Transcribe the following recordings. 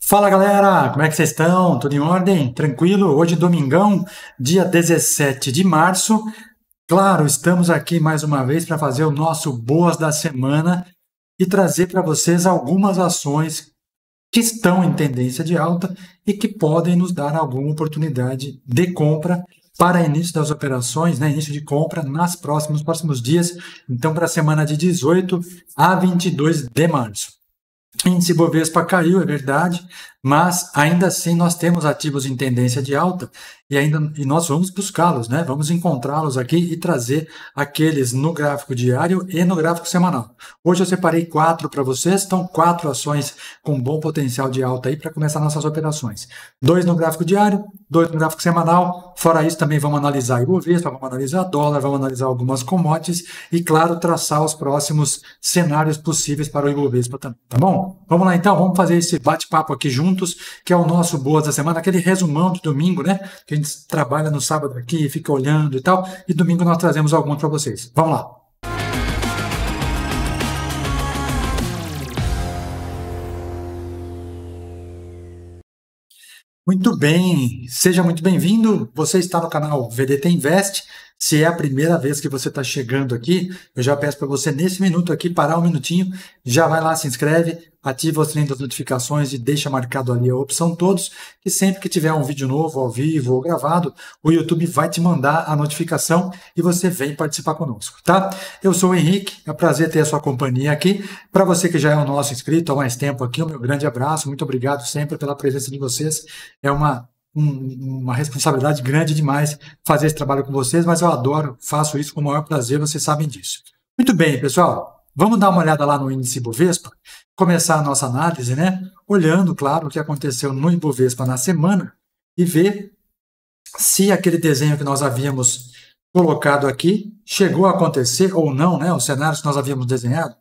Fala galera, como é que vocês estão? Tudo em ordem? Tranquilo? Hoje domingão, dia 17 de março. Claro, estamos aqui mais uma vez para fazer o nosso Boas da Semana e trazer para vocês algumas ações que estão em tendência de alta e que podem nos dar alguma oportunidade de compra para início das operações, né, início de compra nas próximos, nos próximos dias, então para a semana de 18 a 22 de março. Índice Bovespa caiu, é verdade, mas ainda assim nós temos ativos em tendência de alta e ainda e nós vamos buscá-los, né? Vamos encontrá-los aqui e trazer aqueles no gráfico diário e no gráfico semanal. Hoje eu separei quatro para vocês, estão quatro ações com bom potencial de alta aí para começar nossas operações. Dois no gráfico diário, dois no gráfico semanal. Fora isso, também vamos analisar Ibovespa, vamos analisar dólar, vamos analisar algumas commodities e, claro, traçar os próximos cenários possíveis para o Ibovespa também, tá bom? Vamos lá então, vamos fazer esse bate-papo aqui juntos, que é o nosso Boas da Semana, aquele resumão do domingo, né? Que a gente trabalha no sábado aqui, fica olhando e tal, e domingo nós trazemos algumas para vocês. Vamos lá! Muito bem, seja muito bem-vindo. Você está no canal VDT Invest. Se é a primeira vez que você está chegando aqui, eu já peço para você nesse minuto aqui parar um minutinho, já vai lá se inscreve, ativa o sininho das notificações e deixa marcado ali a opção todos, e sempre que tiver um vídeo novo, ao vivo ou gravado, o YouTube vai te mandar a notificação e você vem participar conosco, tá? Eu sou o Henrique, é um prazer ter a sua companhia aqui. Para você que já é o nosso inscrito há mais tempo aqui, o um meu grande abraço, muito obrigado sempre pela presença de vocês. É uma uma responsabilidade grande demais fazer esse trabalho com vocês, mas eu adoro, faço isso com o maior prazer, vocês sabem disso. Muito bem, pessoal, vamos dar uma olhada lá no índice Bovespa? começar a nossa análise, né? Olhando, claro, o que aconteceu no Ibovespa na semana e ver se aquele desenho que nós havíamos colocado aqui chegou a acontecer ou não, né? Os cenários que nós havíamos desenhado.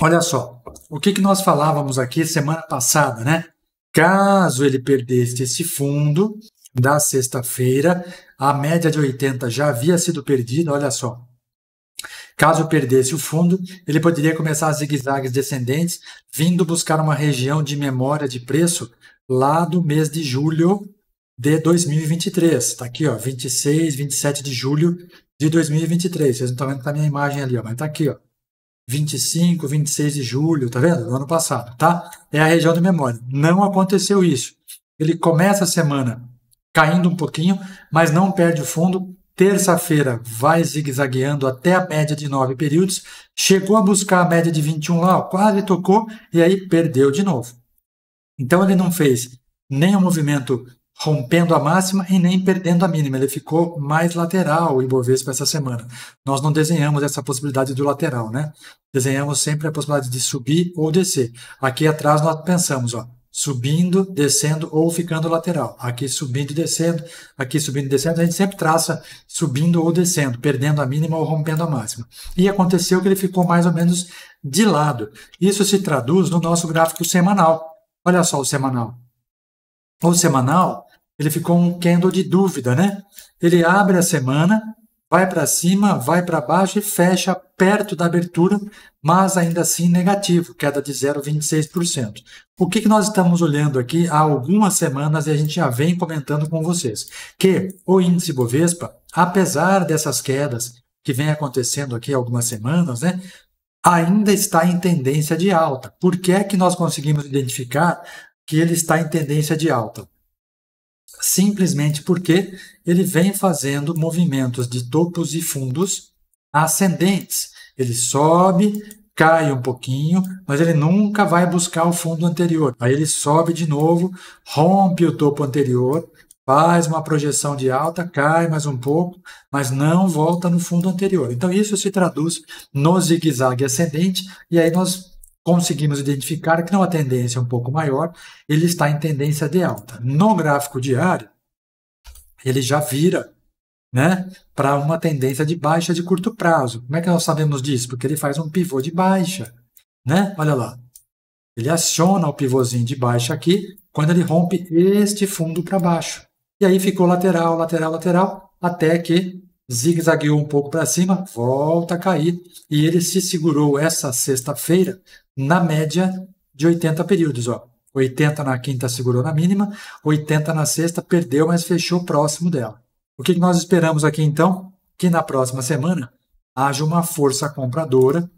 Olha só, o que, que nós falávamos aqui semana passada, né? Caso ele perdesse esse fundo da sexta-feira, a média de 80 já havia sido perdida, olha só, Caso perdesse o fundo, ele poderia começar zigue-zagues descendentes, vindo buscar uma região de memória de preço lá do mês de julho de 2023. Está aqui, ó, 26, 27 de julho de 2023. Vocês não estão vendo tá a minha imagem ali, ó, mas está aqui, ó. 25, 26 de julho, tá vendo? Do ano passado, tá? É a região de memória. Não aconteceu isso. Ele começa a semana caindo um pouquinho, mas não perde o fundo Terça-feira vai zigue-zagueando até a média de 9 períodos, chegou a buscar a média de 21 lá, ó, quase tocou e aí perdeu de novo. Então ele não fez nem o um movimento rompendo a máxima e nem perdendo a mínima. Ele ficou mais lateral o Ibovespa essa semana. Nós não desenhamos essa possibilidade do lateral, né? Desenhamos sempre a possibilidade de subir ou descer. Aqui atrás nós pensamos, ó, subindo, descendo ou ficando lateral. Aqui subindo e descendo, aqui subindo e descendo, a gente sempre traça subindo ou descendo, perdendo a mínima ou rompendo a máxima. E aconteceu que ele ficou mais ou menos de lado. Isso se traduz no nosso gráfico semanal. Olha só o semanal. O semanal, ele ficou um candle de dúvida, né? Ele abre a semana vai para cima, vai para baixo e fecha perto da abertura, mas ainda assim negativo, queda de 0,26%. O que, que nós estamos olhando aqui há algumas semanas e a gente já vem comentando com vocês? Que o índice Bovespa, apesar dessas quedas que vem acontecendo aqui há algumas semanas, né? Ainda está em tendência de alta. Por que é que nós conseguimos identificar que ele está em tendência de alta? simplesmente porque ele vem fazendo movimentos de topos e fundos ascendentes. Ele sobe, cai um pouquinho, mas ele nunca vai buscar o fundo anterior. Aí ele sobe de novo, rompe o topo anterior, faz uma projeção de alta, cai mais um pouco, mas não volta no fundo anterior. Então isso se traduz no zigue-zague ascendente, e aí nós conseguimos identificar que numa tendência é um pouco maior, ele está em tendência de alta. No gráfico diário, ele já vira né, para uma tendência de baixa de curto prazo. Como é que nós sabemos disso? Porque ele faz um pivô de baixa. Né? Olha lá. Ele aciona o pivôzinho de baixa aqui quando ele rompe este fundo para baixo. E aí ficou lateral, lateral, lateral, até que zigue-zagueou um pouco para cima, volta a cair, e ele se segurou essa sexta-feira na média de 80 períodos. Ó. 80 na quinta segurou na mínima, 80 na sexta perdeu, mas fechou próximo dela. O que nós esperamos aqui então? Que na próxima semana haja uma força compradora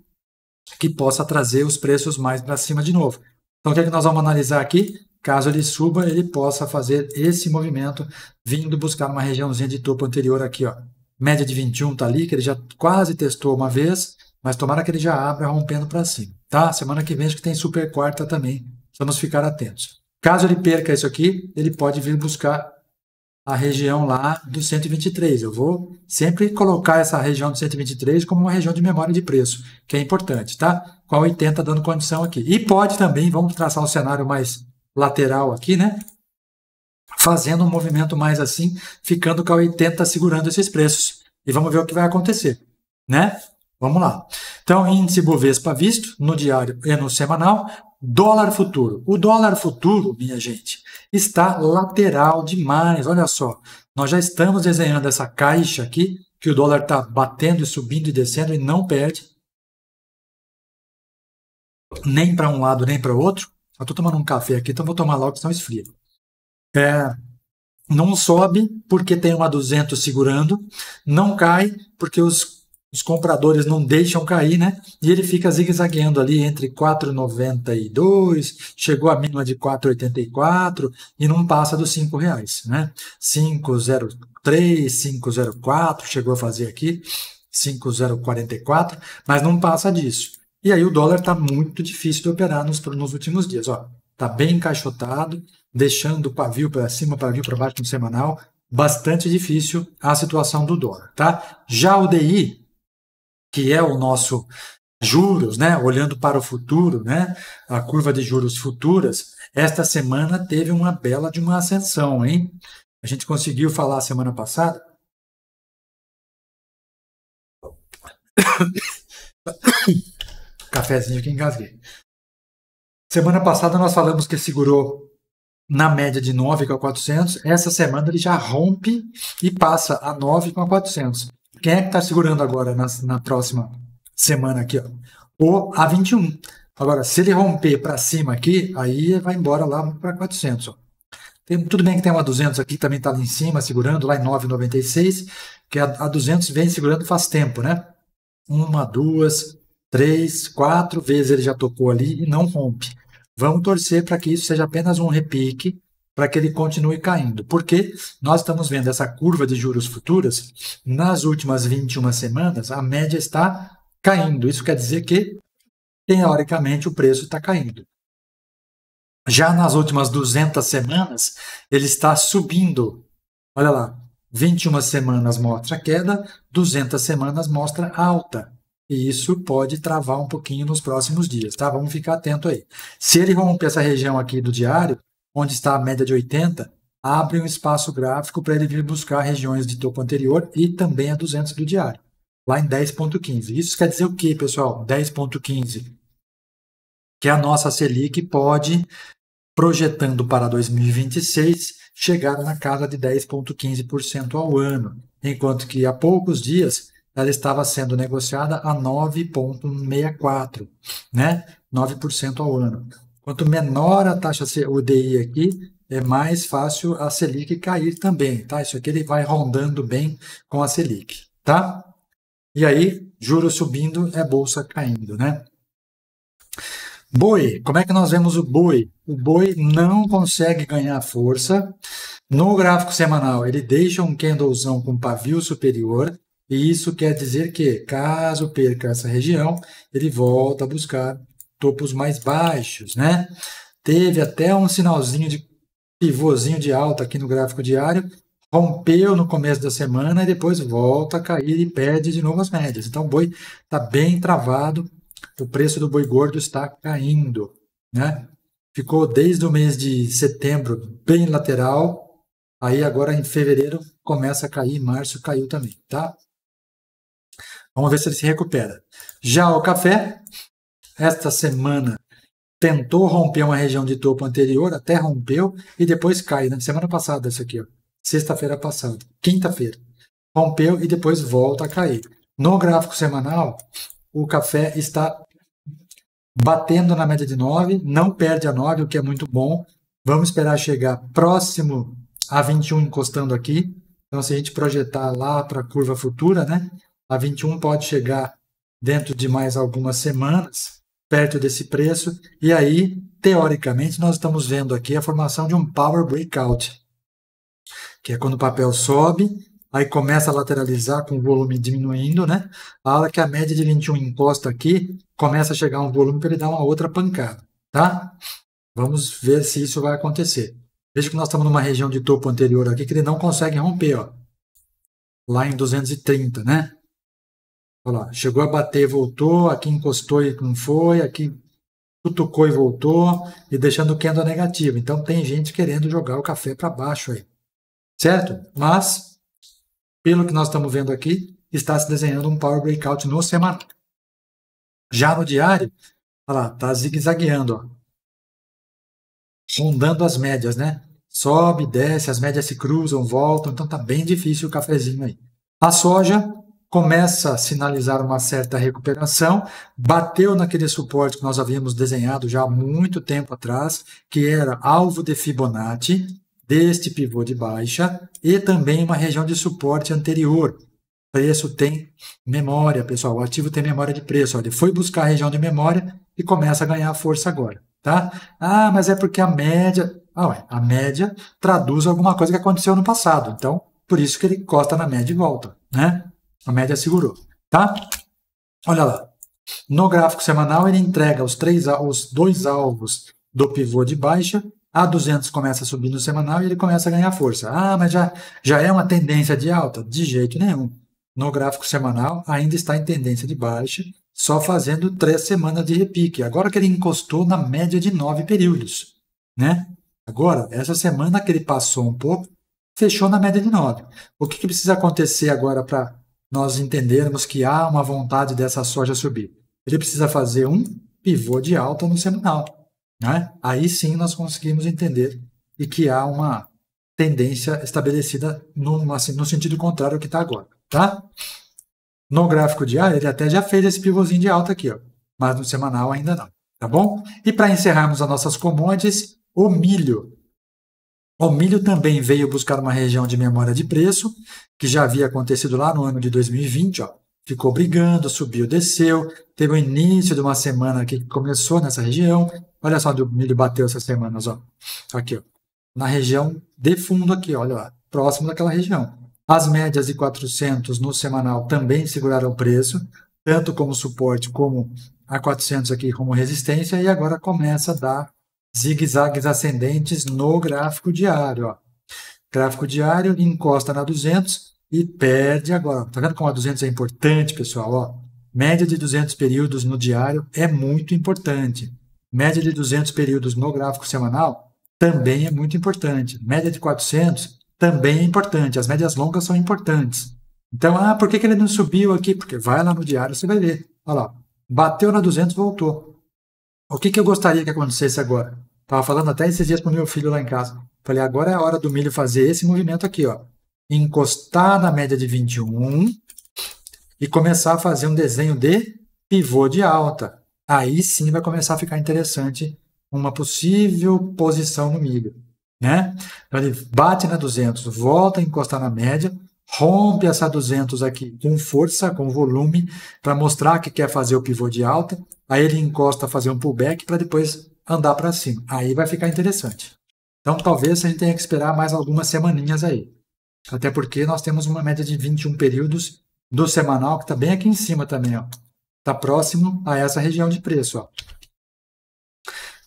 que possa trazer os preços mais para cima de novo. Então, o que, é que nós vamos analisar aqui? Caso ele suba, ele possa fazer esse movimento vindo buscar uma regiãozinha de topo anterior aqui, ó, média de 21 está ali, que ele já quase testou uma vez, mas tomara que ele já abra rompendo para cima. Tá? Semana que vem acho que tem super quarta também. Vamos ficar atentos. Caso ele perca isso aqui, ele pode vir buscar a região lá do 123. Eu vou sempre colocar essa região do 123 como uma região de memória de preço, que é importante, tá? Com a 80 dando condição aqui. E pode também, vamos traçar um cenário mais lateral aqui, né? fazendo um movimento mais assim, ficando com a 80 segurando esses preços. E vamos ver o que vai acontecer, né? Vamos lá. Então, índice Bovespa visto no diário e no semanal, dólar futuro. O dólar futuro, minha gente, está lateral demais. Olha só, nós já estamos desenhando essa caixa aqui, que o dólar está batendo e subindo e descendo e não perde. Nem para um lado, nem para o outro. Eu estou tomando um café aqui, então vou tomar logo, senão esfria. É, não sobe porque tem uma 200 segurando, não cai porque os, os compradores não deixam cair, né? E ele fica zigue-zagueando ali entre 4,92, chegou a mínima de 4,84 e não passa dos 5 reais, né? 5,03, 5,04, chegou a fazer aqui, 5,044, mas não passa disso. E aí o dólar está muito difícil de operar nos, nos últimos dias, ó. Está bem encaixotado, deixando o pavio para cima, pavio para baixo no semanal, bastante difícil a situação do dólar, tá? Já o DI, que é o nosso juros, né, olhando para o futuro, né, a curva de juros futuras, esta semana teve uma bela de uma ascensão, hein? A gente conseguiu falar semana passada Cafézinho que engasguei. Semana passada nós falamos que segurou na média de com 400, Essa semana ele já rompe e passa a com 400. Quem é que está segurando agora na, na próxima semana aqui? Ó? O A21. Agora, se ele romper para cima aqui, aí vai embora lá para 400. Ó. Tem, tudo bem que tem uma 200 aqui, também está lá em cima, segurando, lá em 9,96, que a, a 200 vem segurando faz tempo, né? Uma, duas, três, quatro vezes ele já tocou ali e não rompe. Vamos torcer para que isso seja apenas um repique, para que ele continue caindo, porque nós estamos vendo essa curva de juros futuras nas últimas 21 semanas, a média está caindo. Isso quer dizer que, teoricamente, o preço está caindo. Já nas últimas 200 semanas, ele está subindo. Olha lá, 21 semanas mostra queda, 200 semanas mostra alta. E isso pode travar um pouquinho nos próximos dias, tá? Vamos ficar atento aí. Se ele romper essa região aqui do diário, onde está a média de 80, abre um espaço gráfico para ele vir buscar regiões de topo anterior e também a 200 do diário, lá em 10.15. Isso quer dizer o quê, pessoal? 10.15. Que é a nossa Selic pode, projetando para 2026, chegar na casa de 10.15% ao ano, enquanto que há poucos dias ela estava sendo negociada a 9,64, né? 9% ao ano. Quanto menor a taxa UDI aqui, é mais fácil a Selic cair também, tá? Isso aqui ele vai rondando bem com a Selic, tá? E aí, juros subindo, é bolsa caindo, né? Boi, como é que nós vemos o boi? O boi não consegue ganhar força. No gráfico semanal, ele deixa um candlezão com pavio superior, e isso quer dizer que, caso perca essa região, ele volta a buscar topos mais baixos, né? Teve até um sinalzinho de pivôzinho de alta aqui no gráfico diário, rompeu no começo da semana e depois volta a cair e perde de novo as médias. Então o boi está bem travado, o preço do boi gordo está caindo, né? Ficou desde o mês de setembro bem lateral, aí agora em fevereiro começa a cair, março caiu também, tá? Vamos ver se ele se recupera. Já o café, esta semana tentou romper uma região de topo anterior, até rompeu e depois cai. Né? Semana passada, isso aqui, sexta-feira passada, quinta-feira. Rompeu e depois volta a cair. No gráfico semanal, o café está batendo na média de 9, não perde a 9, o que é muito bom. Vamos esperar chegar próximo a 21, encostando aqui. Então, se a gente projetar lá para a curva futura, né? A 21 pode chegar dentro de mais algumas semanas, perto desse preço, e aí, teoricamente, nós estamos vendo aqui a formação de um power breakout, que é quando o papel sobe, aí começa a lateralizar com o volume diminuindo, né? A hora que a média de 21 imposta aqui, começa a chegar um volume para ele dar uma outra pancada, tá? Vamos ver se isso vai acontecer. Veja que nós estamos numa região de topo anterior aqui que ele não consegue romper, ó. Lá em 230, né? Olha lá, chegou a bater, voltou, aqui encostou e não foi, aqui cutucou e voltou, e deixando o candle negativo. Então tem gente querendo jogar o café para baixo aí. Certo? Mas, pelo que nós estamos vendo aqui, está se desenhando um power breakout no semanal. Já no diário, olha lá, tá zigue-zagueando, Rondando as médias, né? Sobe, desce, as médias se cruzam, voltam, então tá bem difícil o cafezinho aí. A soja começa a sinalizar uma certa recuperação, bateu naquele suporte que nós havíamos desenhado já há muito tempo atrás, que era alvo de Fibonacci, deste pivô de baixa, e também uma região de suporte anterior. Preço tem memória, pessoal. O ativo tem memória de preço. Ele foi buscar a região de memória e começa a ganhar força agora. Tá? Ah, mas é porque a média. Ah, ué, a média traduz alguma coisa que aconteceu no passado. Então, por isso que ele costa na média e volta. Né? A média segurou, tá? Olha lá. No gráfico semanal, ele entrega os, três, os dois alvos do pivô de baixa. A 200 começa a subir no semanal e ele começa a ganhar força. Ah, mas já, já é uma tendência de alta? De jeito nenhum. No gráfico semanal, ainda está em tendência de baixa, só fazendo três semanas de repique. Agora que ele encostou na média de nove períodos. Né? Agora, essa semana que ele passou um pouco, fechou na média de nove. O que, que precisa acontecer agora para nós entendermos que há uma vontade dessa soja subir. Ele precisa fazer um pivô de alta no semanal. Né? Aí sim nós conseguimos entender e que há uma tendência estabelecida no, assim, no sentido contrário ao que está agora. Tá? No gráfico diário, ele até já fez esse pivôzinho de alta aqui, ó, mas no semanal ainda não. Tá bom? E para encerrarmos as nossas commodities, o milho o milho também veio buscar uma região de memória de preço, que já havia acontecido lá no ano de 2020, ó. Ficou brigando, subiu, desceu. Teve o início de uma semana aqui que começou nessa região. Olha só onde o milho bateu essas semanas, ó. Aqui, ó. Na região de fundo aqui, olha lá, próximo daquela região. As médias de 400 no semanal também seguraram o preço, tanto como suporte como a 400 aqui como resistência, e agora começa a dar zigue-zagues ascendentes no gráfico diário. Ó. Gráfico diário encosta na 200 e perde agora. Está vendo como a 200 é importante, pessoal? Ó, média de 200 períodos no diário é muito importante. Média de 200 períodos no gráfico semanal também é muito importante. Média de 400 também é importante. As médias longas são importantes. Então, ah, por que, que ele não subiu aqui? Porque vai lá no diário, você vai ver. Olha lá, bateu na 200, voltou. O que, que eu gostaria que acontecesse agora? Tava falando até esses dias pro meu filho lá em casa. Falei, agora é a hora do milho fazer esse movimento aqui, ó. Encostar na média de 21 e começar a fazer um desenho de pivô de alta. Aí sim vai começar a ficar interessante uma possível posição no milho, né? Então ele bate na 200, volta a encostar na média, rompe essa 200 aqui com força, com volume, para mostrar que quer fazer o pivô de alta. Aí ele encosta a fazer um pullback para depois andar para cima. Aí vai ficar interessante. Então talvez a gente tenha que esperar mais algumas semaninhas aí. Até porque nós temos uma média de 21 períodos do semanal que está bem aqui em cima também, ó. Tá próximo a essa região de preço, ó.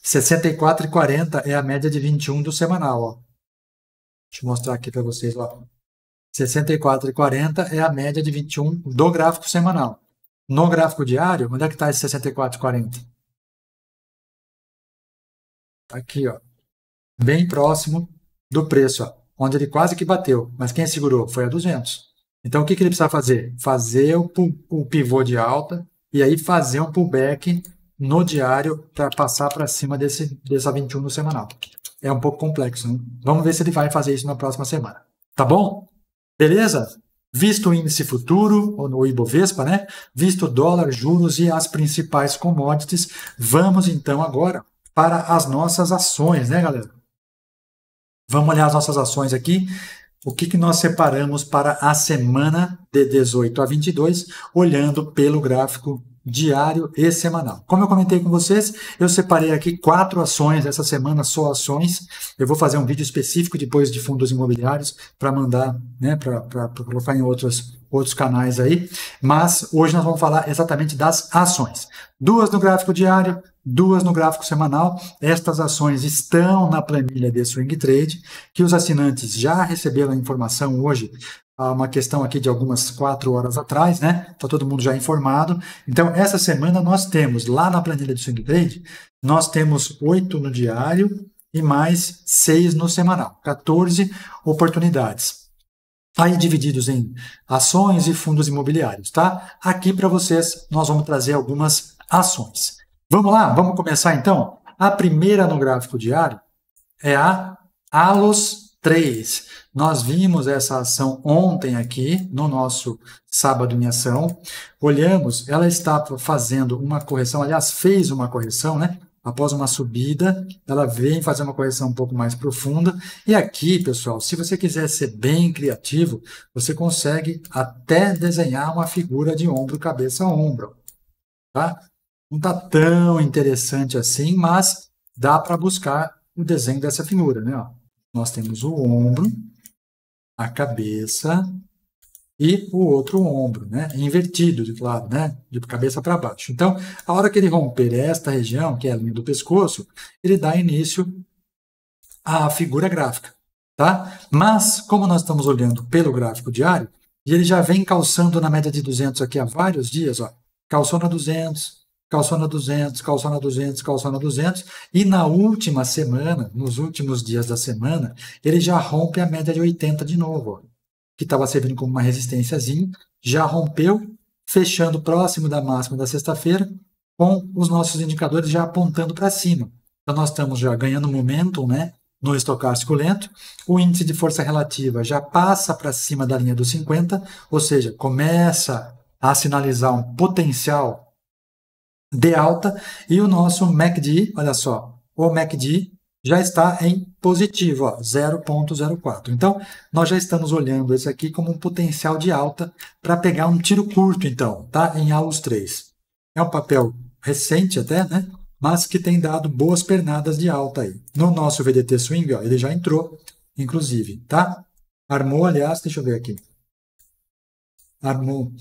64,40 é a média de 21 do semanal, ó. Deixa eu mostrar aqui para vocês lá. 64,40 é a média de 21 do gráfico semanal. No gráfico diário, onde é que está esse 64,40? Tá aqui, ó, bem próximo do preço, ó, onde ele quase que bateu. Mas quem segurou foi a 200. Então, o que, que ele precisa fazer? Fazer o, o pivô de alta e aí fazer um pullback no diário para passar para cima desse, dessa 21 no semanal. É um pouco complexo. Né? Vamos ver se ele vai fazer isso na próxima semana. Tá bom? Beleza? Visto o índice futuro, ou no Ibovespa, né? Visto o dólar, juros e as principais commodities, vamos então agora para as nossas ações, né, galera? Vamos olhar as nossas ações aqui. O que, que nós separamos para a semana de 18 a 22, olhando pelo gráfico diário e semanal. Como eu comentei com vocês, eu separei aqui quatro ações, essa semana só ações. Eu vou fazer um vídeo específico depois de fundos imobiliários para mandar, né, para colocar em outros, outros canais aí. Mas hoje nós vamos falar exatamente das ações. Duas no gráfico diário, duas no gráfico semanal. Estas ações estão na planilha de Swing Trade, que os assinantes já receberam a informação hoje uma questão aqui de algumas quatro horas atrás, né? Está todo mundo já informado. Então, essa semana nós temos, lá na planilha do swing trade, nós temos oito no diário e mais seis no semanal, 14 oportunidades tá aí divididos em ações e fundos imobiliários, tá? Aqui para vocês nós vamos trazer algumas ações. Vamos lá, vamos começar então. A primeira no gráfico diário é a Alos 3. Nós vimos essa ação ontem aqui no nosso sábado em ação. Olhamos, ela está fazendo uma correção, aliás, fez uma correção, né? Após uma subida, ela vem fazer uma correção um pouco mais profunda. E aqui, pessoal, se você quiser ser bem criativo, você consegue até desenhar uma figura de ombro, cabeça, ombro. Tá? Não está tão interessante assim, mas dá para buscar o desenho dessa figura, né? nós temos o ombro, a cabeça e o outro ombro, né? Invertido, de lado né? De cabeça para baixo. Então, a hora que ele romper esta região, que é a linha do pescoço, ele dá início à figura gráfica, tá? Mas, como nós estamos olhando pelo gráfico diário, e ele já vem calçando na média de 200 aqui há vários dias, ó. Calçou na 200, calçou na 200, calçou na 200, calçou na 200, e na última semana, nos últimos dias da semana, ele já rompe a média de 80 de novo, que estava servindo como uma resistênciazinha, já rompeu, fechando próximo da máxima da sexta-feira, com os nossos indicadores já apontando para cima. Então nós estamos já ganhando momentum, né? No estocástico lento, o índice de força relativa já passa para cima da linha dos 50, ou seja, começa a sinalizar um potencial de alta e o nosso MACD, olha só, o MACD já está em positivo, 0.04. Então, nós já estamos olhando esse aqui como um potencial de alta para pegar um tiro curto, então, tá? Em AUS 3. É um papel recente até, né? Mas que tem dado boas pernadas de alta aí. No nosso VDT Swing, ó, ele já entrou, inclusive, tá? Armou, aliás, deixa eu ver aqui. Armou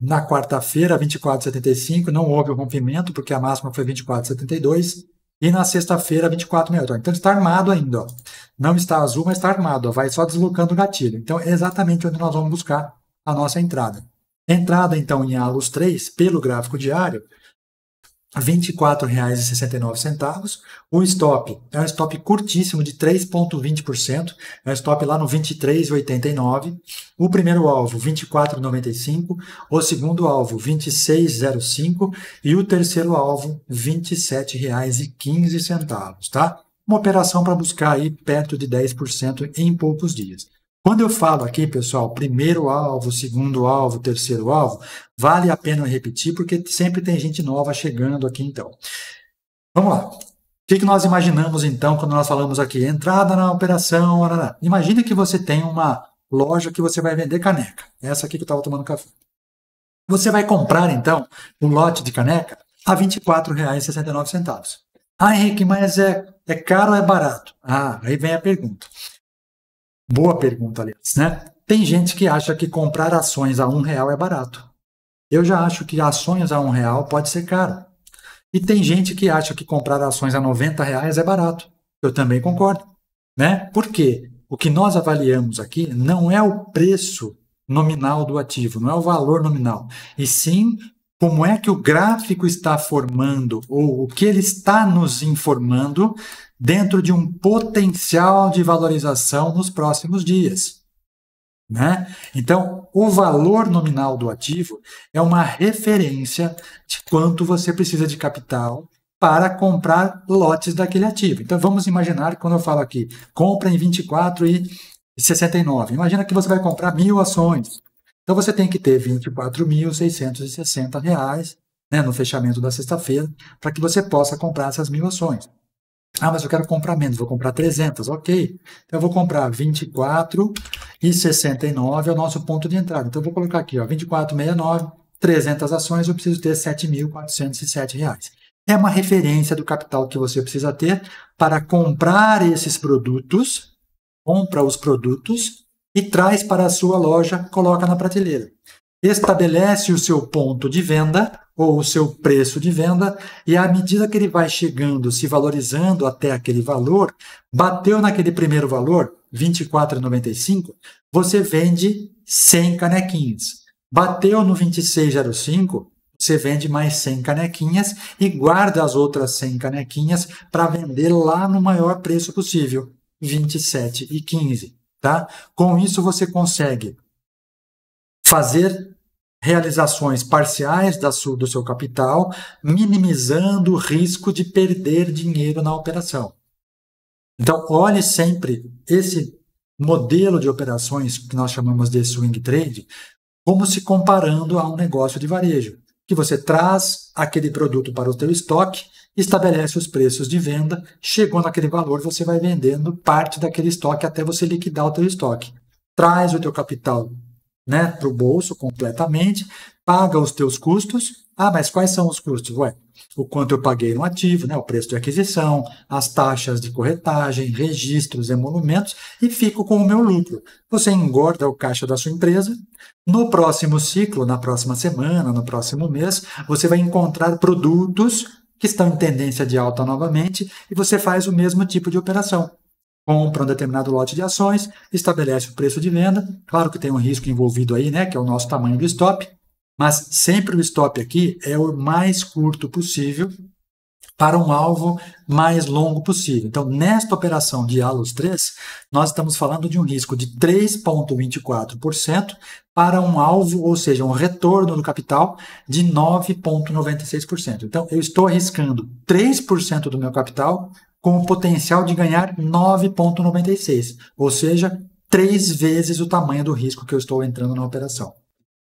na quarta-feira, 24,75, não houve o rompimento, porque a máxima foi 24,72. E na sexta-feira, 24,68. Então está armado ainda. Ó. Não está azul, mas está armado. Ó. Vai só deslocando o gatilho. Então é exatamente onde nós vamos buscar a nossa entrada. Entrada, então, em ALUS 3, pelo gráfico diário, R$ 24,69. O stop é um stop curtíssimo de 3,20%, é um stop lá no 23,89. O primeiro alvo, 24,95. O segundo alvo, 26,05. E o terceiro alvo, R$ 27,15, tá? Uma operação para buscar aí perto de 10% em poucos dias. Quando eu falo aqui, pessoal, primeiro alvo, segundo alvo, terceiro alvo, vale a pena repetir, porque sempre tem gente nova chegando aqui, então. Vamos lá. O que, nós imaginamos, então, quando nós falamos aqui? Entrada na operação. Imagina que você tem uma loja que você vai vender caneca. Essa aqui que eu estava tomando café. Você vai comprar, então, um lote de caneca a R$ 24,69. Ah, Henrique, mas é, é caro ou é barato? Ah, aí vem a pergunta. Boa pergunta, aliás, né? Tem gente que acha que comprar ações a um real é barato. Eu já acho que ações a um real pode ser caro. E tem gente que acha que comprar ações a 90 reais é barato. Eu também concordo, né? Por quê? O que nós avaliamos aqui não é o preço nominal do ativo, não é o valor nominal, e sim como é que o gráfico está formando ou o que ele está nos informando dentro de um potencial de valorização nos próximos dias. Né? Então, o valor nominal do ativo é uma referência de quanto você precisa de capital para comprar lotes daquele ativo. Então, vamos imaginar, quando eu falo aqui, compra em 24 e 69. Imagina que você vai comprar mil ações. Então, você tem que ter R$ 24.660 né, no fechamento da sexta-feira para que você possa comprar essas mil ações. Ah, mas eu quero comprar menos, vou comprar 300, ok. Então eu vou comprar 24,69 e é o nosso ponto de entrada. Então eu vou colocar aqui, ó, 24,69, 300 ações, eu preciso ter R$ 7.407. É uma referência do capital que você precisa ter para comprar esses produtos, compra os produtos e traz para a sua loja, coloca na prateleira estabelece o seu ponto de venda ou o seu preço de venda, e à medida que ele vai chegando, se valorizando até aquele valor, bateu naquele primeiro valor, R$ 24,95, você vende 100 canequinhas. Bateu no 26,05, você vende mais 100 canequinhas e guarda as outras 100 canequinhas para vender lá no maior preço possível, R$ 27,15. Tá? Com isso, você consegue fazer realizações parciais da sua, do seu capital, minimizando o risco de perder dinheiro na operação. Então, olhe sempre esse modelo de operações que nós chamamos de swing trade, como se comparando a um negócio de varejo, que você traz aquele produto para o teu estoque, estabelece os preços de venda, chegou naquele valor, você vai vendendo parte daquele estoque até você liquidar o teu estoque. Traz o teu capital né, para o bolso completamente, paga os teus custos. Ah, mas quais são os custos? Ué, o quanto eu paguei no ativo, né, o preço de aquisição, as taxas de corretagem, registros, emolumentos, e fico com o meu lucro. Você engorda o caixa da sua empresa. No próximo ciclo, na próxima semana, no próximo mês, você vai encontrar produtos que estão em tendência de alta novamente e você faz o mesmo tipo de operação compra um determinado lote de ações, estabelece o preço de venda. Claro que tem um risco envolvido aí, né, que é o nosso tamanho do stop, mas sempre o stop aqui é o mais curto possível para um alvo mais longo possível. Então, nesta operação de ALUS 3, nós estamos falando de um risco de 3,24% para um alvo, ou seja, um retorno do capital de 9,96%. Então, eu estou arriscando 3% do meu capital com o potencial de ganhar 9,96, ou seja, três vezes o tamanho do risco que eu estou entrando na operação.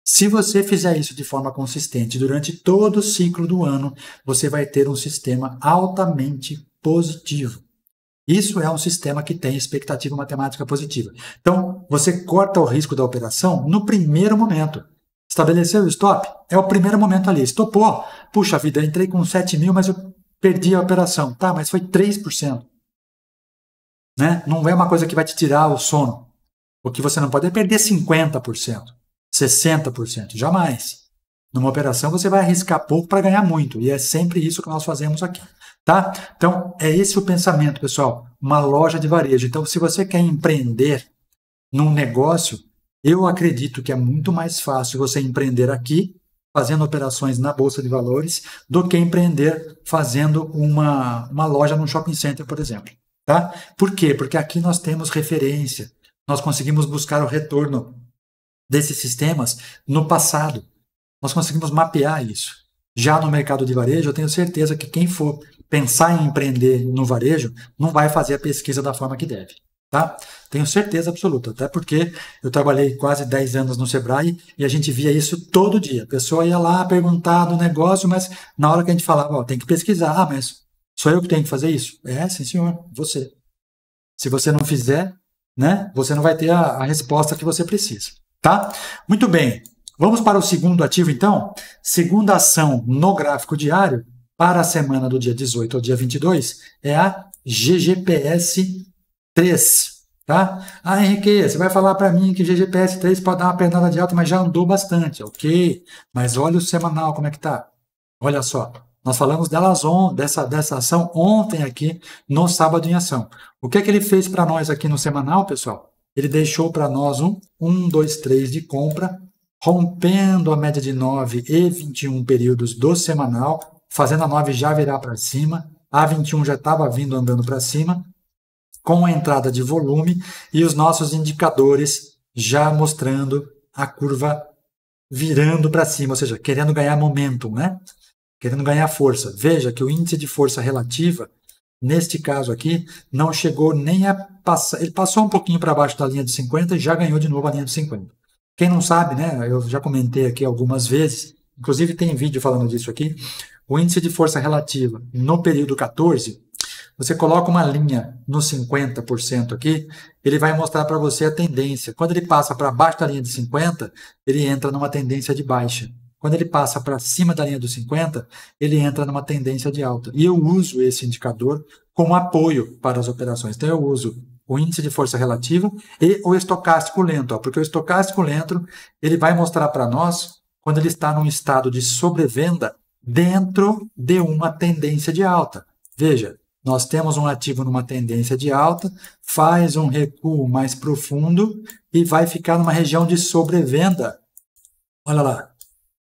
Se você fizer isso de forma consistente durante todo o ciclo do ano, você vai ter um sistema altamente positivo. Isso é um sistema que tem expectativa matemática positiva. Então, você corta o risco da operação no primeiro momento. Estabeleceu o stop? É o primeiro momento ali. Estopou. Puxa vida, entrei com 7 mil, mas eu perdi a operação. Tá, mas foi 3%. Né? Não é uma coisa que vai te tirar o sono. O que você não pode é perder 50%, 60%, jamais. Numa operação você vai arriscar pouco para ganhar muito, e é sempre isso que nós fazemos aqui, tá? Então, é esse o pensamento, pessoal, uma loja de varejo. Então, se você quer empreender num negócio, eu acredito que é muito mais fácil você empreender aqui fazendo operações na bolsa de valores do que empreender fazendo uma, uma loja num shopping center, por exemplo. Tá? Por quê? Porque aqui nós temos referência, nós conseguimos buscar o retorno desses sistemas no passado, nós conseguimos mapear isso. Já no mercado de varejo, eu tenho certeza que quem for pensar em empreender no varejo não vai fazer a pesquisa da forma que deve. Tá? Tenho certeza absoluta, até porque eu trabalhei quase 10 anos no Sebrae e a gente via isso todo dia. A pessoa ia lá perguntar do negócio, mas na hora que a gente falava, tem que pesquisar, ah, mas sou eu que tenho que fazer isso? É, sim, senhor, você. Se você não fizer, né, você não vai ter a, a resposta que você precisa, tá? Muito bem, vamos para o segundo ativo então? Segunda ação no gráfico diário para a semana do dia 18 ao dia 22 é a GGPS 3, tá? Ah, Henrique, você vai falar para mim que GGPS 3 pode dar uma pernada de alta, mas já andou bastante, ok? Mas olha o semanal, como é que tá? Olha só, nós falamos delas on, dessa, dessa ação ontem aqui no Sábado em Ação. O que é que ele fez para nós aqui no semanal, pessoal? Ele deixou para nós um 1, 2, 3 de compra, rompendo a média de 9 e 21 períodos do semanal, fazendo a 9 já virar para cima, a 21 já estava vindo andando para cima, com a entrada de volume e os nossos indicadores já mostrando a curva virando para cima, ou seja, querendo ganhar momentum, né? Querendo ganhar força. Veja que o índice de força relativa, neste caso aqui, não chegou nem a passar. Ele passou um pouquinho para baixo da linha de 50 e já ganhou de novo a linha de 50. Quem não sabe, né? Eu já comentei aqui algumas vezes, inclusive tem vídeo falando disso aqui. O índice de força relativa no período 14 você coloca uma linha no 50% aqui, ele vai mostrar para você a tendência. Quando ele passa para baixo da linha de 50, ele entra numa tendência de baixa. Quando ele passa para cima da linha dos 50, ele entra numa tendência de alta. E eu uso esse indicador como apoio para as operações. Então eu uso o índice de força relativa e o estocástico lento, ó, porque o estocástico lento ele vai mostrar para nós quando ele está num estado de sobrevenda dentro de uma tendência de alta. Veja, nós temos um ativo numa tendência de alta, faz um recuo mais profundo e vai ficar numa região de sobrevenda. Olha lá,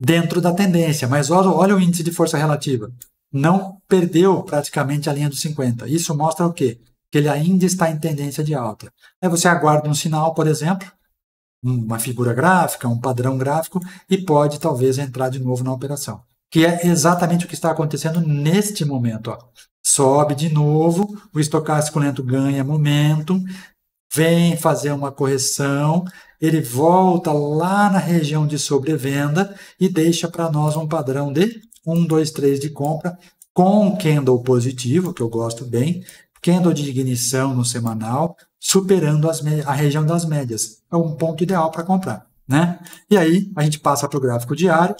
dentro da tendência, mas olha, olha o índice de força relativa. Não perdeu praticamente a linha dos 50. Isso mostra o quê? Que ele ainda está em tendência de alta. Aí você aguarda um sinal, por exemplo, uma figura gráfica, um padrão gráfico, e pode talvez entrar de novo na operação que é exatamente o que está acontecendo neste momento. Ó sobe de novo, o estocástico lento ganha momento vem fazer uma correção, ele volta lá na região de sobrevenda e deixa para nós um padrão de 1, 2, 3 de compra com candle positivo, que eu gosto bem, candle de ignição no semanal, superando a região das médias. É um ponto ideal para comprar. Né? E aí a gente passa para o gráfico diário,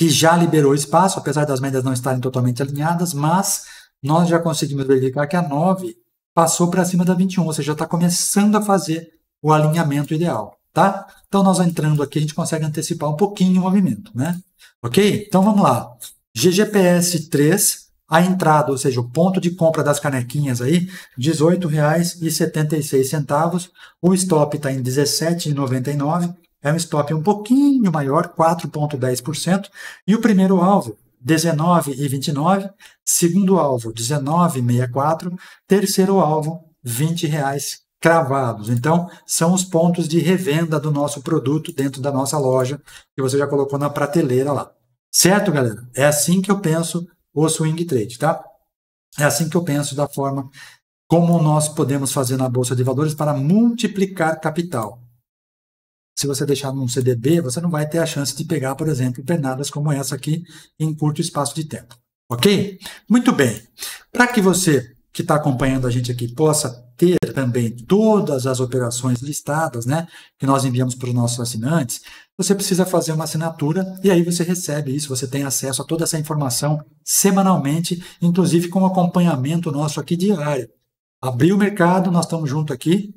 que já liberou espaço, apesar das médias não estarem totalmente alinhadas, mas nós já conseguimos verificar que a 9 passou para cima da 21, ou seja, já está começando a fazer o alinhamento ideal, tá? Então, nós entrando aqui, a gente consegue antecipar um pouquinho o movimento, né? Ok? Então, vamos lá. GGPS 3, a entrada, ou seja, o ponto de compra das canequinhas aí, R$ 18,76. O stop está em R$ 17,99. É um stop um pouquinho maior, 4,10%. E o primeiro alvo, 19,29. Segundo alvo, 19,64. Terceiro alvo, 20 reais cravados. Então, são os pontos de revenda do nosso produto dentro da nossa loja, que você já colocou na prateleira lá. Certo, galera? É assim que eu penso o swing trade, tá? É assim que eu penso da forma como nós podemos fazer na bolsa de valores para multiplicar capital. Se você deixar num CDB, você não vai ter a chance de pegar, por exemplo, penadas como essa aqui em curto espaço de tempo. Ok? Muito bem. Para que você que está acompanhando a gente aqui possa ter também todas as operações listadas, né, que nós enviamos para os nossos assinantes, você precisa fazer uma assinatura e aí você recebe isso, você tem acesso a toda essa informação semanalmente, inclusive com um acompanhamento nosso aqui diário. Abriu o mercado, nós estamos junto aqui,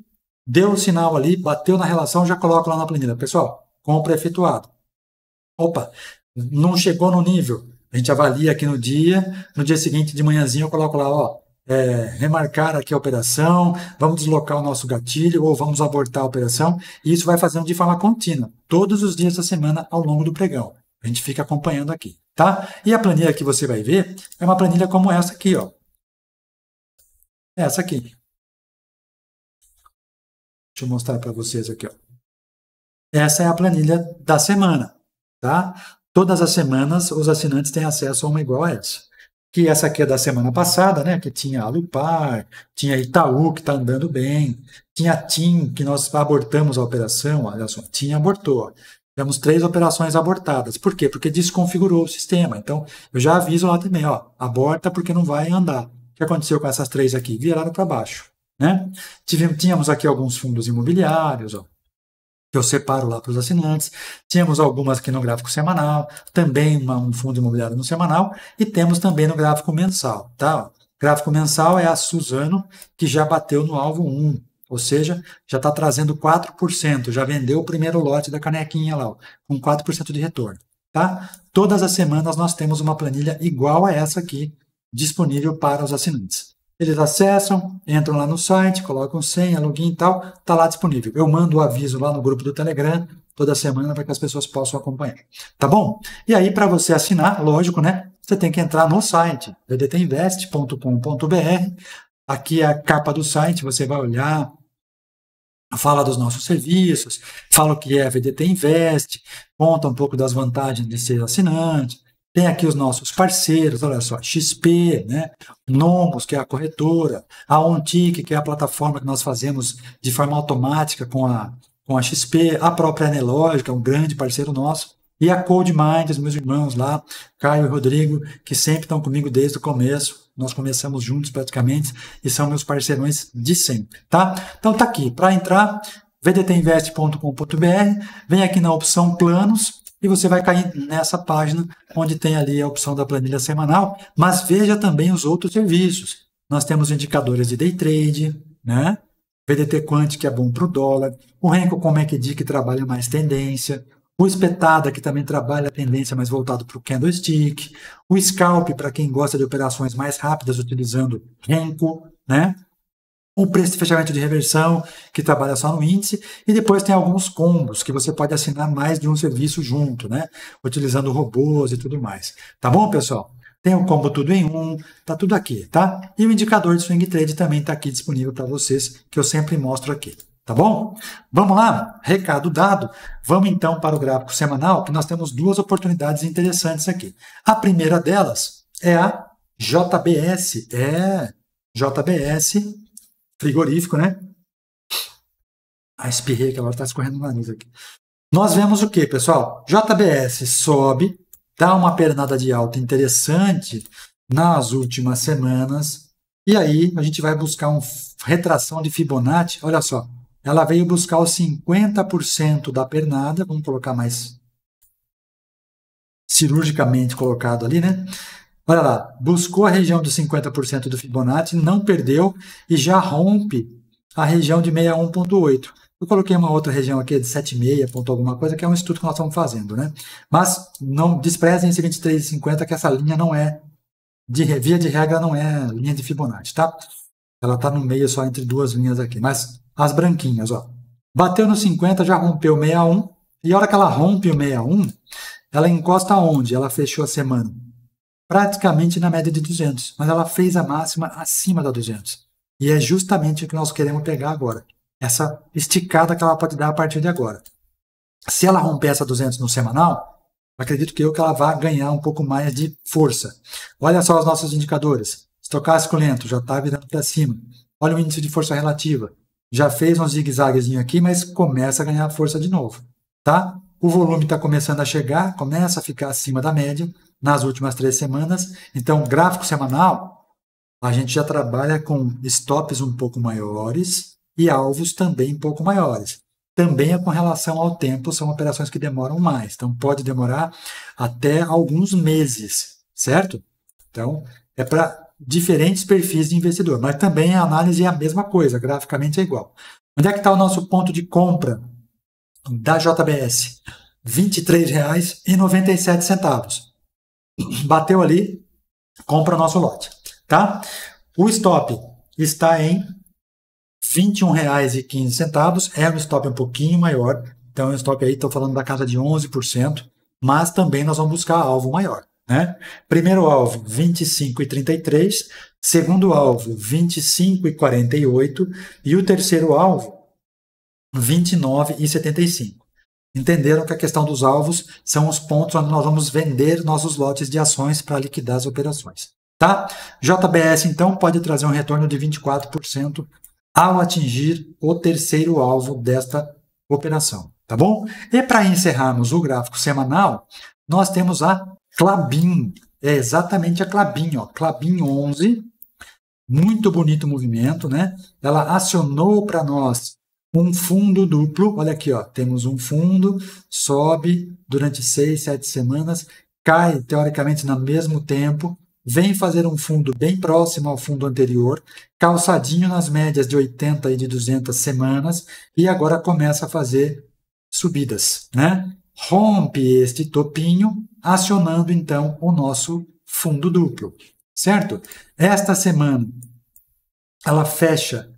Deu o sinal ali, bateu na relação, já coloca lá na planilha. Pessoal, compra efetuado. Opa, não chegou no nível. A gente avalia aqui no dia, no dia seguinte de manhãzinho eu coloco lá, ó, é, remarcar aqui a operação, vamos deslocar o nosso gatilho ou vamos abortar a operação. E isso vai fazendo de forma contínua, todos os dias da semana ao longo do pregão. A gente fica acompanhando aqui, tá? E a planilha que você vai ver é uma planilha como essa aqui, ó. Essa aqui. Deixa eu mostrar para vocês aqui. Ó. Essa é a planilha da semana, tá? Todas as semanas os assinantes têm acesso a uma igual a essa. Que essa aqui é da semana passada, né? Que tinha Alupar, tinha Itaú, que está andando bem, tinha TIM, que nós abortamos a operação, olha só, TIM abortou. Tivemos três operações abortadas. Por quê? Porque desconfigurou o sistema. Então, eu já aviso lá também, ó, aborta porque não vai andar. O que aconteceu com essas três aqui? Viraram para baixo. Né? Tivemos, tínhamos aqui alguns fundos imobiliários, ó, que eu separo lá para os assinantes. Tínhamos algumas aqui no gráfico semanal, também uma, um fundo imobiliário no semanal, e temos também no gráfico mensal. Tá? O gráfico mensal é a Suzano, que já bateu no alvo 1, ou seja, já está trazendo 4%, já vendeu o primeiro lote da canequinha lá, ó, com 4% de retorno. Tá? Todas as semanas nós temos uma planilha igual a essa aqui, disponível para os assinantes. Eles acessam, entram lá no site, colocam senha, login e tal, está lá disponível. Eu mando o aviso lá no grupo do Telegram toda semana para que as pessoas possam acompanhar. Tá bom? E aí, para você assinar, lógico, né? Você tem que entrar no site vdtinvest.com.br. Aqui é a capa do site, você vai olhar, fala dos nossos serviços, fala o que é a VDT Invest, conta um pouco das vantagens de ser assinante, tem aqui os nossos parceiros, olha só, XP, né? Nomos, que é a corretora, a OnTic, que é a plataforma que nós fazemos de forma automática com a, com a XP, a própria Anelógica, é um grande parceiro nosso, e a CodeMind, Mind, os meus irmãos lá, Caio e Rodrigo, que sempre estão comigo desde o começo. Nós começamos juntos praticamente e são meus parceirões de sempre, tá? Então tá aqui, para entrar, vdtinvest.com.br, vem aqui na opção planos, e você vai cair nessa página onde tem ali a opção da planilha semanal, mas veja também os outros serviços. Nós temos indicadores de day trade, né? VDT Quant, que é bom para o dólar, o Renko Comecdi, que trabalha mais tendência, o Espetada, que também trabalha tendência mais voltado para o candlestick, o Scalp, para quem gosta de operações mais rápidas, utilizando Renko, né? o preço de fechamento de reversão, que trabalha só no índice, e depois tem alguns combos que você pode assinar mais de um serviço junto, né? Utilizando robôs e tudo mais. Tá bom, pessoal? Tem o combo tudo em um, tá tudo aqui, tá? E o indicador de swing trade também tá aqui disponível para vocês, que eu sempre mostro aqui. Tá bom? Vamos lá, recado dado. Vamos então para o gráfico semanal, que nós temos duas oportunidades interessantes aqui. A primeira delas é a JBS, é JBS frigorífico, né? A ah, espirrei que ela está escorrendo na nariz aqui. Nós vemos o que, pessoal? JBS sobe, dá uma pernada de alta interessante nas últimas semanas, e aí a gente vai buscar uma retração de Fibonacci. Olha só, ela veio buscar os 50% da pernada, vamos colocar mais cirurgicamente colocado ali, né? Olha lá, buscou a região dos 50% do Fibonacci, não perdeu e já rompe a região de 61.8. Eu coloquei uma outra região aqui de 7,6, ponto alguma coisa, que é um estudo que nós estamos fazendo, né? Mas não desprezem esse 23,50, que essa linha não é, de via de regra, não é linha de Fibonacci, tá? Ela está no meio só entre duas linhas aqui, mas as branquinhas, ó. Bateu no 50, já rompeu 61, e a hora que ela rompe o 61, ela encosta onde? Ela fechou a semana praticamente na média de 200, mas ela fez a máxima acima da 200. E é justamente o que nós queremos pegar agora, essa esticada que ela pode dar a partir de agora. Se ela romper essa 200 no semanal, acredito que eu que ela vai ganhar um pouco mais de força. Olha só os nossos indicadores. Estocástico lento já está virando para cima. Olha o índice de força relativa. Já fez um zigue-zaguezinho aqui, mas começa a ganhar força de novo, tá? O volume está começando a chegar, começa a ficar acima da média nas últimas três semanas. Então, gráfico semanal, a gente já trabalha com stops um pouco maiores e alvos também um pouco maiores. Também é com relação ao tempo, são operações que demoram mais. Então, pode demorar até alguns meses, certo? Então, é para diferentes perfis de investidor, mas também a análise é a mesma coisa, graficamente é igual. Onde é que está o nosso ponto de compra da JBS? R$ 23,97. Bateu ali, compra nosso lote, tá? O stop está em R$ 21,15. É um stop um pouquinho maior. Então, o é stop aí, estou falando da casa de 11%. Mas também nós vamos buscar alvo maior. Né? Primeiro alvo, 25,33. Segundo alvo, 25,48. E o terceiro alvo, 29,75 entenderam que a questão dos alvos são os pontos onde nós vamos vender nossos lotes de ações para liquidar as operações. Tá? JBS, então, pode trazer um retorno de 24% ao atingir o terceiro alvo desta operação. Tá bom? E para encerrarmos o gráfico semanal, nós temos a Clabin. É exatamente a Clabin, ó. Clabin 11. Muito bonito movimento, né? Ela acionou para nós um fundo duplo. Olha aqui, ó, temos um fundo, sobe durante seis, sete semanas, cai teoricamente no mesmo tempo, vem fazer um fundo bem próximo ao fundo anterior, calçadinho nas médias de 80 e de 200 semanas, e agora começa a fazer subidas, né? Rompe este topinho, acionando então o nosso fundo duplo, certo? Esta semana ela fecha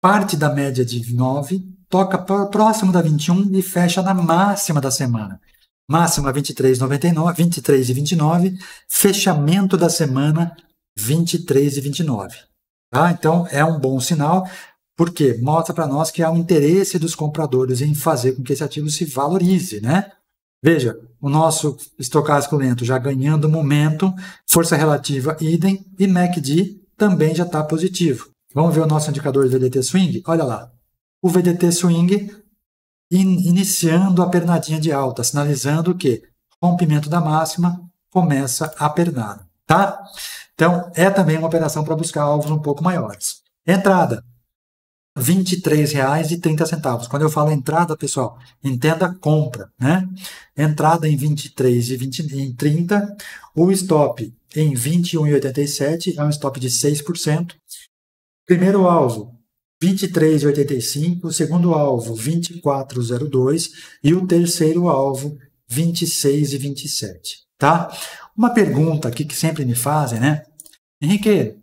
parte da média de 9, toca próximo da 21 e fecha na máxima da semana. Máxima 23,99, 23 e 29, fechamento da semana 23 e 29. Tá? Então é um bom sinal, porque mostra para nós que há um interesse dos compradores em fazer com que esse ativo se valorize, né? Veja, o nosso estocástico lento já ganhando momento, força relativa idem e MACD também já está positivo. Vamos ver o nosso indicador VDT Swing? Olha lá. O VDT Swing in, iniciando a pernadinha de alta, sinalizando que rompimento da máxima começa a pernada, tá? Então, é também uma operação para buscar alvos um pouco maiores. Entrada, R$ 23,30. Quando eu falo entrada, pessoal, entenda compra, né? Entrada em R$ e o stop em 21,87 é um stop de 6%. Primeiro alvo, 23,85, segundo alvo, 24,02 e o terceiro alvo, 26,27, tá? Uma pergunta aqui que sempre me fazem, né? Henrique, é,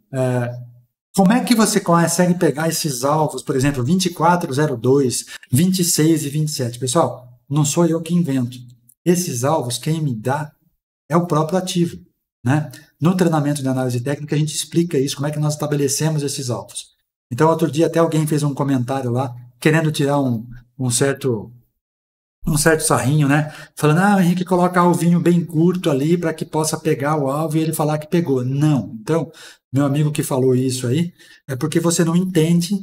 como é que você consegue pegar esses alvos, por exemplo, 24,02, 26 e 27? Pessoal, não sou eu que invento. Esses alvos, quem me dá é o próprio ativo. Né? No treinamento de análise técnica, a gente explica isso, como é que nós estabelecemos esses alvos. Então, outro dia, até alguém fez um comentário lá, querendo tirar um, um certo um certo sarrinho, né? Falando, ah, Henrique coloca alvinho bem curto ali para que possa pegar o alvo e ele falar que pegou. Não. Então, meu amigo que falou isso aí, é porque você não entende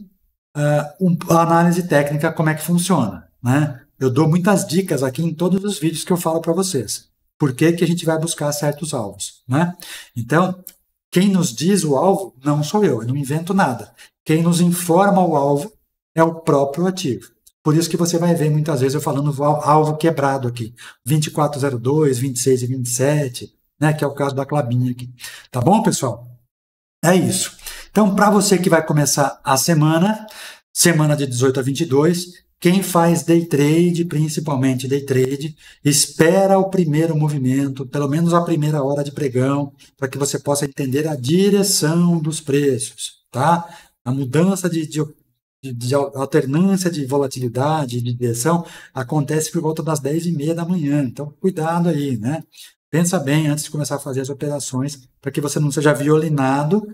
uh, um, a análise técnica, como é que funciona, né? Eu dou muitas dicas aqui em todos os vídeos que eu falo para vocês por que, que a gente vai buscar certos alvos, né? Então, quem nos diz o alvo não sou eu, eu não invento nada. Quem nos informa o alvo é o próprio ativo. Por isso que você vai ver muitas vezes eu falando alvo quebrado aqui, 2402, 26 e 27, né, que é o caso da Clabinha aqui. Tá bom, pessoal? É isso. Então, para você que vai começar a semana, semana de 18 a 22, quem faz day trade, principalmente day trade, espera o primeiro movimento, pelo menos a primeira hora de pregão, para que você possa entender a direção dos preços, tá? A mudança de, de, de alternância de volatilidade, de direção, acontece por volta das 10 e meia da manhã. Então, cuidado aí, né? Pensa bem antes de começar a fazer as operações, para que você não seja violinado,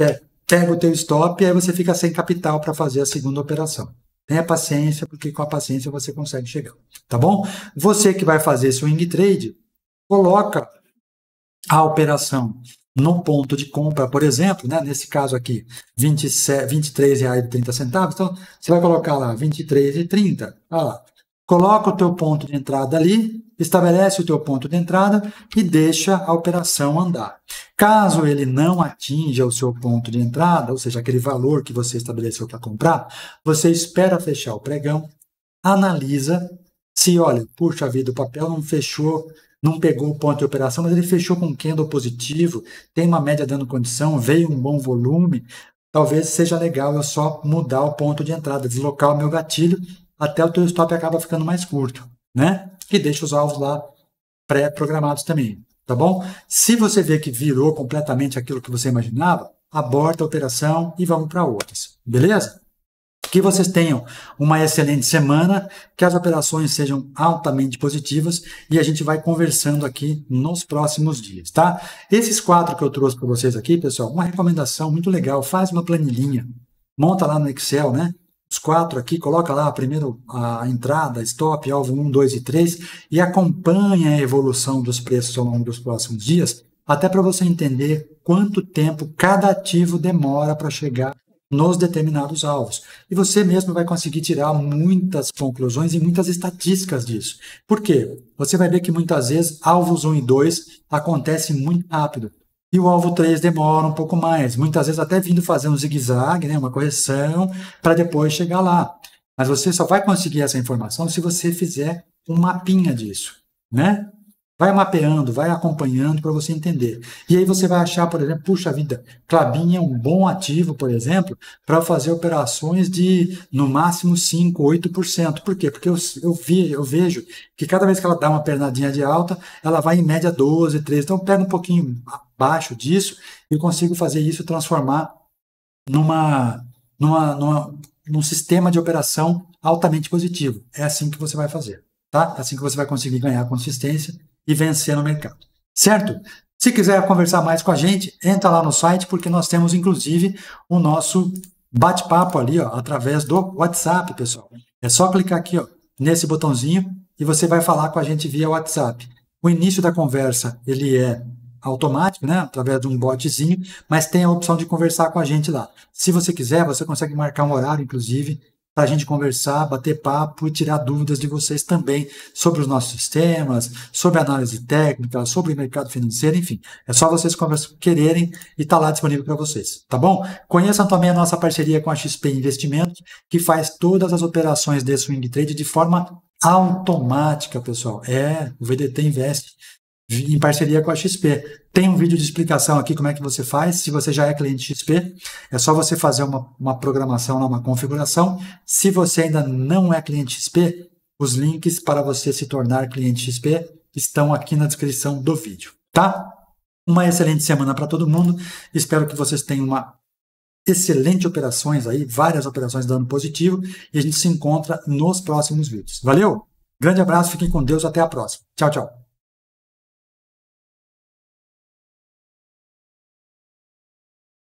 é, pega o teu stop e aí você fica sem capital para fazer a segunda operação. Tenha paciência, porque com a paciência você consegue chegar, tá bom? Você que vai fazer swing trade, coloca a operação no ponto de compra, por exemplo, né, nesse caso aqui, R$ 23,30. Então, você vai colocar lá R$ 23,30. Olha lá coloca o teu ponto de entrada ali, estabelece o teu ponto de entrada e deixa a operação andar. Caso ele não atinja o seu ponto de entrada, ou seja, aquele valor que você estabeleceu para comprar, você espera fechar o pregão, analisa se, olha, puxa vida, o papel não fechou, não pegou o ponto de operação, mas ele fechou com um candle positivo, tem uma média dando condição, veio um bom volume, talvez seja legal eu só mudar o ponto de entrada, deslocar o meu gatilho até o teu stop acaba ficando mais curto, né? E deixa os alvos lá pré-programados também, tá bom? Se você vê que virou completamente aquilo que você imaginava, aborta a operação e vamos para outras, beleza? Que vocês tenham uma excelente semana, que as operações sejam altamente positivas e a gente vai conversando aqui nos próximos dias, tá? Esses quatro que eu trouxe para vocês aqui, pessoal, uma recomendação muito legal, faz uma planilhinha, monta lá no Excel, né? os quatro aqui, coloca lá primeiro a entrada, stop, alvo 1, 2 e 3 e acompanha a evolução dos preços ao longo dos próximos dias, até para você entender quanto tempo cada ativo demora para chegar nos determinados alvos. E você mesmo vai conseguir tirar muitas conclusões e muitas estatísticas disso. Por quê? Você vai ver que muitas vezes alvos 1 e 2 acontecem muito rápido. E o alvo 3 demora um pouco mais, muitas vezes até vindo fazer um zigue-zague, né, uma correção, para depois chegar lá. Mas você só vai conseguir essa informação se você fizer um mapinha disso, né? Vai mapeando, vai acompanhando para você entender. E aí você vai achar, por exemplo, puxa vida, Clabin é um bom ativo, por exemplo, para fazer operações de no máximo 5, 8%. Por quê? Porque eu, eu, vi, eu vejo que cada vez que ela dá uma pernadinha de alta, ela vai em média 12, 13. Então pega um pouquinho, abaixo disso, eu consigo fazer isso transformar numa, numa, numa, num sistema de operação altamente positivo. É assim que você vai fazer, tá? É assim que você vai conseguir ganhar consistência e vencer no mercado, certo? Se quiser conversar mais com a gente, entra lá no site, porque nós temos, inclusive, o nosso bate-papo ali, ó, através do WhatsApp, pessoal. É só clicar aqui, ó, nesse botãozinho e você vai falar com a gente via WhatsApp. O início da conversa, ele é automático, né, através de um botzinho, mas tem a opção de conversar com a gente lá. Se você quiser, você consegue marcar um horário, inclusive, para a gente conversar, bater papo e tirar dúvidas de vocês também sobre os nossos sistemas, sobre análise técnica, sobre o mercado financeiro, enfim. É só vocês quererem e está lá disponível para vocês, tá bom? Conheçam também a nossa parceria com a XP Investimentos, que faz todas as operações de swing trade de forma automática, pessoal. É, o VDT investe em parceria com a XP. Tem um vídeo de explicação aqui como é que você faz. Se você já é cliente XP, é só você fazer uma, uma programação, né, uma configuração. Se você ainda não é cliente XP, os links para você se tornar cliente XP estão aqui na descrição do vídeo, tá? Uma excelente semana para todo mundo. Espero que vocês tenham uma excelente operações aí, várias operações dando positivo e a gente se encontra nos próximos vídeos. Valeu? Grande abraço, fiquem com Deus, até a próxima. Tchau, tchau.